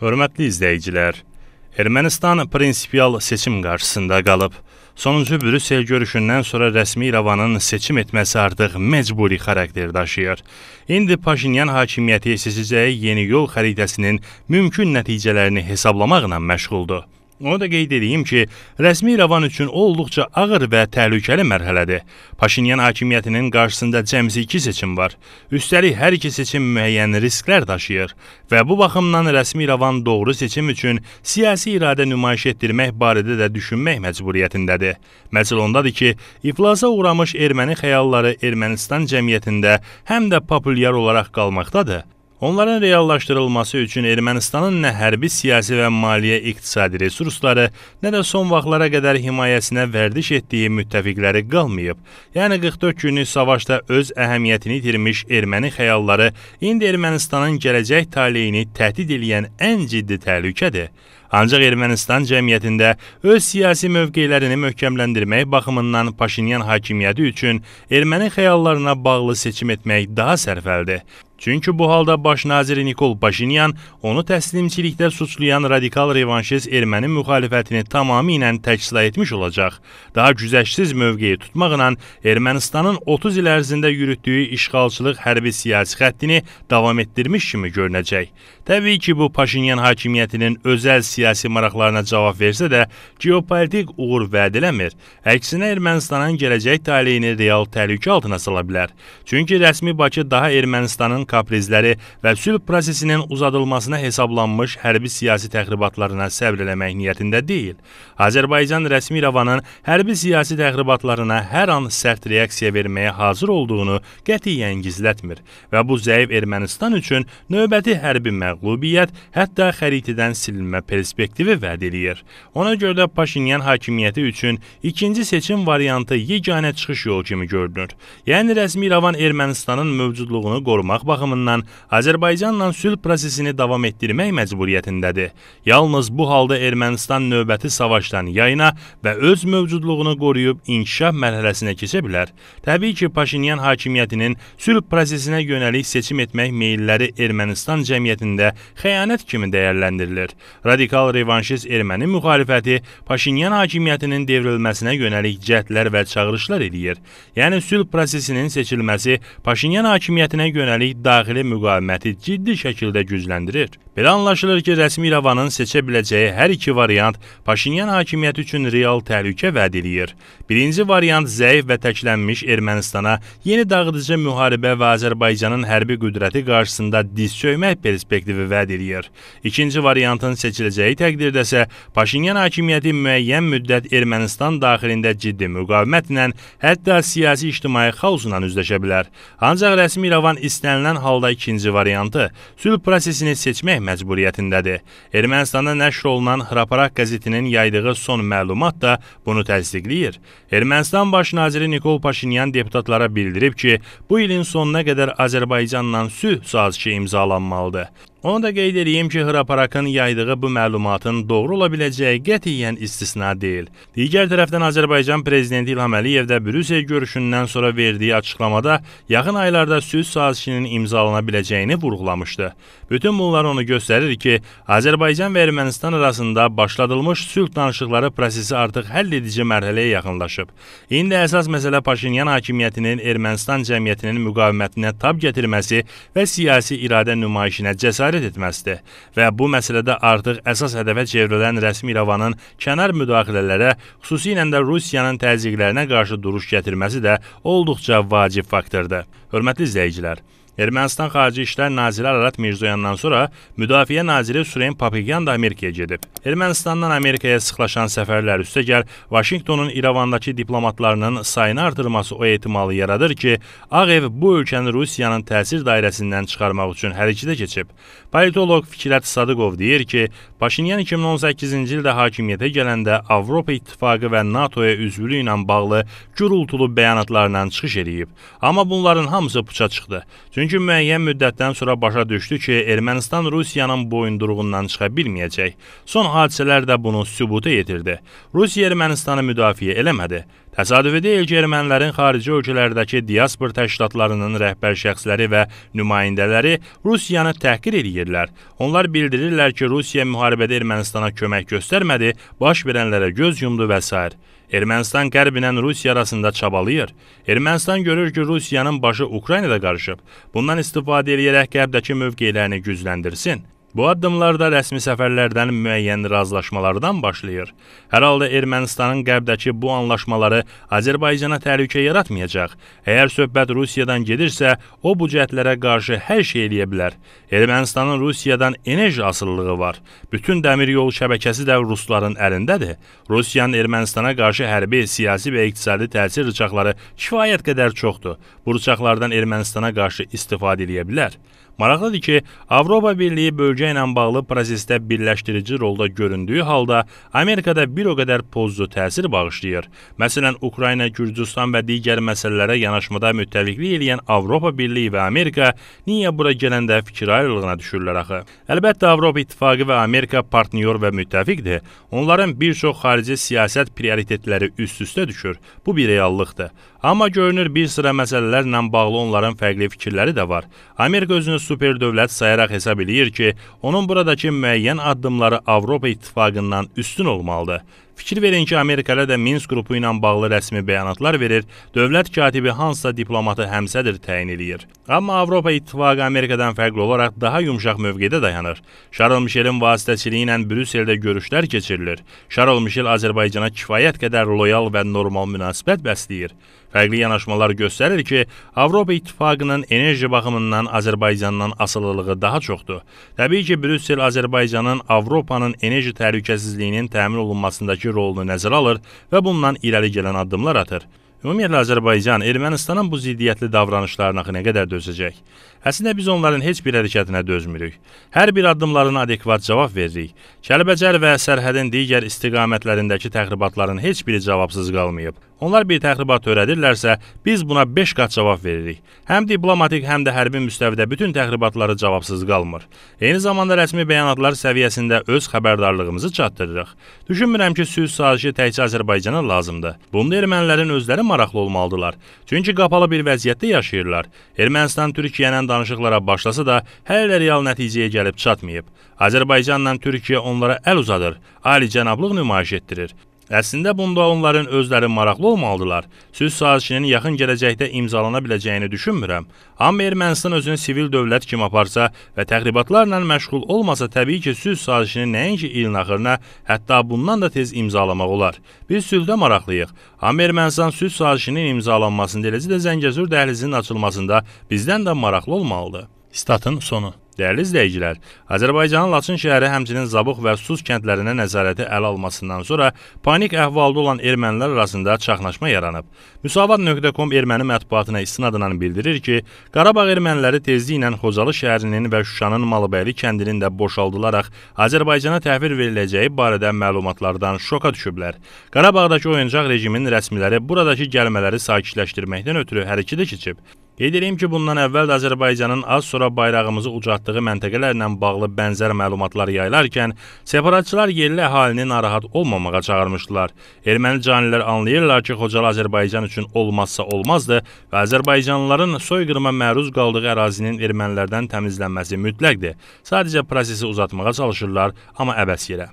Hörmətli izləyicilər, Ermənistan prinsipial seçim qarşısında qalıb. Sonuncu Brüssel görüşündən sonra rəsmi İrəvanın seçim etməsi artıq məcburi xarakter daşıyır. İndi Paşinyan hakimiyyəti seçəcəyi yeni yol xəritəsinin mümkün nəticələrini hesablamaqla məşğuldur. Onu da qeyd edeyim ki, rəsmi İrəvan üçün o olduqca ağır və təhlükəli mərhələdir. Paşinyan hakimiyyətinin qarşısında cəmsi 2 seçim var. Üstəlik hər iki seçim müəyyən risklər daşıyır və bu baxımdan rəsmi İrəvan doğru seçim üçün siyasi iradə nümayiş etdirmək barədə də düşünmək məcburiyyətindədir. Məsəl ondadır ki, iflasa uğramış erməni xəyalları Ermənistan cəmiyyətində həm də populyar olaraq qalmaqdadır. Onların reallaşdırılması üçün Ermənistanın nə hərbi, siyasi və maliyyə iqtisadi resursları, nə də son vaxtlara qədər himayəsinə vərdiş etdiyi müttəfiqləri qalmayıb. Yəni 44 günlük savaşda öz əhəmiyyətini itirmiş erməni xəyalları indi Ermənistanın gələcək taleyini təhdid edən ən ciddi təhlükədir. Ancaq Ermənistan cəmiyyətində öz siyasi mövqelərini möhkəmləndirmək baxımından Paşinyan hakimiyyəti üçün erməni xəyallarına bağlı seçim etmək daha sərfəldir. Çünki bu halda baş nazir Nikol Paşinyan onu təslimçilikdə suçlayan radikal revanşist erməni müxalifətini tamamilə təksila etmiş olacaq. Daha güzəştsiz mövqeyi tutmaqla Ermənistanın 30 il ərzində yürütdüyü işğalçılıq hərbi siyasi xəttini davam etdirmiş kimi görünəcək. Təbii ki, bu Paşinyan hakimiyyətinin özəl siyasi maraqlarına cavab versə də, geopolitik uğur vəd eləmir. Əksinə Ermənistanın gələcək taleyini real təhlükə altına sala bilər. Çünki rəsmi Bakı daha Ermənistanın kaprizləri və sülh prosesinin uzadılmasına hesablanmış hərbi-siyasi təxribatlarına səbr eləmək niyyətində deyil. Azərbaycan rəsmi İrəvanın hərbi-siyasi təxribatlarına hər an sərt reaksiya verməyə hazır olduğunu qətiyyən gizlətmir və bu zəif Ermənistan üçün növbəti hərbi məğlubiyyət, hətta xəritədən silinmə perspektivi vəd eləyir. Ona görə də Paşinyan hakimiyyəti üçün ikinci seçim variantı yeganə çıxış yolu kimi görünür. Yəni rəsmi İrəvan Ermənistanın mövcudluğunu qorumaq baxımından baxımından Azərbaycanla sülh prosesini davam etdirmək məcburiyyətindədir. Yalnız bu halda Ermənistan növbəti savaşdan yayına və öz mövcudluğunu qoruyub inkişaf mərhələsinə keçə bilər. Təbii ki, Paşinyan hakimiyyətinin sülh prosesinə yönəlik seçim etmək meylləri Ermənistan cəmiyyətində xəyanət kimi dəyərləndirilir. Radikal revanşist erməni müxalifəti Paşinyan hakimiyyətinin devrilməsinə yönəlik cəhdlər və çağırışlar edir. Yəni sülh prosesinin seçilməsi Paşinyan hakimiyyətinə yönəlik daxili müqaviməti ciddi şəkildə gücləndirir. Belə anlaşılır ki, rəsmi İrəvanın seçə biləcəyi hər iki variant Paşinyan hakimiyyəti üçün real təhlükə vəd eləyir. Birinci variant zəif və təklənmiş Ermənistana yeni dağıdıcı müharibə və Azərbaycanın hərbi qüdrəti qarşısında diz çökmək perspektivi vəd eləyir. İkinci variantın seçiləcəyi təqdirdə isə Paşinyan hakimiyyəti müəyyən müddət Ermənistan daxilində ciddi müqavimətlə, hətta siyasi-ictimai xaosla üzləşə bilər. Ancaq rəsmi İrəvan istənilən halda ikinci variantı sülh prosesini seçmək məcburiyyətindədir. Ermənistanda nəşr olunan Hraparak qəzetinin yaydığı son məlumat da bunu təsdiqləyir. Ermənistan baş naziri Nikol Paşinyan deputatlara bildirib ki, bu ilin sonuna qədər Azərbaycanla sülh sazişi imzalanmalıdır. Onu da qeyd edeyim ki, Hraparakın yaydığı bu məlumatın doğru ola biləcəyi qətiyyən istisna deyil. Digər tərəfdən Azərbaycan prezidenti İlham Əliyev də Brüssel görüşündən sonra verdiyi açıqlamada yaxın aylarda sülh sazişinin imzalana biləcəyini vurğulamışdı. Bütün bunlar onu göstərir ki, Azərbaycan və Ermənistan arasında başladılmış sülh danışıqları prosesi artıq həll edici mərhələyə yaxınlaşıb. İndi əsas məsələ Paşinyan hakimiyyətinin Ermənistan cəmiyyətinin müqavimətinə tab gətirməsi və siyasi iradə nümayişinə cəsarət tərid etməzdi və bu məsələdə artıq əsas hədəfə çevrilən rəsmi İrəvanın kənar müdaxilələrə, xüsusilə də Rusiyanın təzyiqlərinə qarşı duruş gətirməsi də olduqca vacib faktordur. Hörmətli izləyicilər, Ermənistan Xarici İşlər naziri Ararat Mirzoyandan sonra Müdafiə naziri Süreyyan Papigyan da Amerikaya gedib. Ermənistandan Amerikaya sıxlaşan səfərlər üstəgəl Vaşinqtonun İrəvandakı diplomatlarının sayını artırması o ehtimalı yaradır ki, Ağ ev bu ölkəni Rusiyanın təsir dairəsindən çıxarmaq üçün hərəkətə keçib. Politoloq Fikrət Sadıqov deyir ki, Paşinyan 2018-ci ildə hakimiyyətə gələndə Avropa İttifaqı və NATO-ya üzvlüyü ilə bağlı gürultulu bəyanatlarla çıxış edib. Amma bunların hamısı puça çıxdı. Çünki Çünki müəyyən müddətdən sonra başa düşdü ki, Ermənistan Rusiyanın boyunduruğundan çıxa bilməyəcək. Son hadisələr də bunu sübuta yetirdi. Rusiya Ermənistanı müdafiə eləmədi. Təsadüfi deyil ki, ermənilərin xarici ölkələrdəki diaspor təşkilatlarının rəhbər şəxsləri və nümayəndələri Rusiyanı təhqir edirlər. Onlar bildirirlər ki, Rusiya müharibədə Ermənistana kömək göstərmədi, baş verənlərə göz yumdu və s. Ermənistan qərblə Rusiya arasında çabalayır. Ermənistan görür ki, Rusiyanın başı Ukraynada qarışıb. Bundan istifadə edərək qərbdəki mövqeylərini gücləndirsin. Bu addımlar da rəsmi səfərlərdən müəyyən razılaşmalardan başlayır. Hər halda Ermənistanın qərbdəki bu anlaşmaları Azərbaycana təhlükə yaratmayacaq. Əgər söhbət Rusiyadan gedirsə, o bu cəhdlərə qarşı hər şey eləyə bilər. Ermənistanın Rusiyadan enerji asılılığı var. Bütün dəmir yolu şəbəkəsi də rusların əlindədir. Rusiyanın Ermənistana qarşı hərbi, siyasi və iqtisadi təsir rıçaqları kifayət qədər çoxdur. Bu rıçaqlardan Ermənistana qarşı istifadə edə bilər. Maraqlıdır ki, Avropa Birliyi bölgə ilə bağlı prosesdə birləşdirici rolda göründüyü halda Amerikada bir o qədər pozlu təsir bağışlayır. Məsələn, Ukrayna, Gürcüstan və digər məsələlərə yanaşmada müttəfiqlik edən Avropa Birliyi və Amerika niyə bura gələndə fikir ayrılığına düşürlər axı? Əlbəttə Avropa İttifaqı və Amerika partnyor və müttəfiqdir. Onların bir çox xarici siyasət prioritetləri üst-üstə düşür. Bu bir reallıqdır. Amma görünür bir sıra məsələlərlə bağlı onların fərqli fikirləri də var. Amerika özünü super dövlət sayaraq hesab eləyir ki, onun buradakı müəyyən addımları Avropa İttifaqından üstün olmalıdır Fikir verin ki, Amerikalı da Minsk qrupu ilə bağlı rəsmi bəyanatlar verir, dövlət katibi hansısa diplomatı həmsədir təyin eləyir. Amma Avropa İttifaqı Amerikadan fərqli olaraq daha yumşaq mövqedə dayanır. Charles Michelin vasitəçiliyi ilə Brüsseldə görüşlər keçirilir. Charles Michel Azərbaycana kifayət qədər loyal və normal münasibət bəsləyir. Fərqli yanaşmalar göstərir ki, Avropa İttifaqının enerji baxımından Azərbaycandan asılılığı daha çoxdur. Təbii ki, Brüssel Azərbaycanın Avropanın enerji təhlükəsizliyinin təmin olunmasındakı mülki rolunu nəzərə alır və bununla irəli gələn addımlar atır. Ümumiyyətlə Azərbaycan Ermənistanın bu ziddiyyətli davranışlarına nə qədər dözəcək? Əslində biz onların heç bir hərəkətinə dözmürük. Hər bir addımlarına adekvat cavab veririk. Kəlbəcər və sərhədin digər istiqamətlərindəki təxribatların heç biri cavabsız qalmayıb. Onlar bir təxribat törədirlərsə, biz buna 5 qat cavab veririk. Həm diplomatik, həm də hərbi müstəvidə bütün təxribatları cavabsız qalmır. Eyni zamanda rəsmi bəyanatlar səviyyəsində öz xəbərdarlığımızı çatdırırıq. Düşünmürəm ki, sülh sazişi təkcə Azərbaycana lazımdır. Bunda ermənilərin özləri maraqlı olmalıdırlar. Çünki qapalı bir vəziyyətdə yaşayırlar. Ermənistan Türkiyəyə danışıqlara başlasa da, hələ real nəticəyə gəlib çatmayıb. Azərbaycanla Türkiyə onlara əl uzadır, ali cənablıq nümayiş etdirir. Əslində bunda onların özləri maraqlı olmalıdırlar. Sülh sazişinin yaxın gələcəkdə imzalana biləcəyini düşünmürəm. Amma Ermənistan özünü sivil dövlət kimi aparsa və təxribatlarla məşğul olmasa, təbii ki, sülh sazişini nəinki ilin axırına, hətta bundan da tez imzalamaq olar. Biz sülhdə maraqlıyıq. Amma Ermənistan sülh sazişinin imzalanmasında, eləcə də Zəngəzur dəhlizinin açılmasında bizdən də maraqlı olmalıdır. Statın sonu. Dəyərli izləyicilər, Azərbaycanın Laçın şəhəri həmçinin Zabux və Sus kəndlərinə nəzarəti ələ almasından sonra panik əhvalda olan ermənilər arasında çaxnaşma yaranıb. Müsavat.com erməni mətbuatına istinadən bildirir ki, Qarabağ erməniləri tezliklə Xocalı şəhərinin və Şuşanın Malıbəyli kəndinin də boşaldılaraq Azərbaycana təhvil veriləcəyi barədə məlumatlardan şoka düşüblər. Qarabağdakı oyuncaq rejimin rəsmiləri buradakı gəlmələri sakitləşdirməkdən ötürü hərəkətə keçib. Qeyd edeyim ki, bundan əvvəl də Azərbaycanın az sonra bayrağımızı ucaltdığı məntəqələrlə bağlı bənzər məlumatlar yayılarkən separatçılar yerli əhalini narahat olmamağa çağırmışdılar. Erməni canilər anlayırlar ki, Xocalı Azərbaycan üçün olmazsa olmazdır və Azərbaycanlıların soyqırıma məruz qaldığı ərazinin ermənilərdən təmizlənməsi mütləqdir. Sadəcə prosesi uzatmağa çalışırlar, amma əbəs yerə.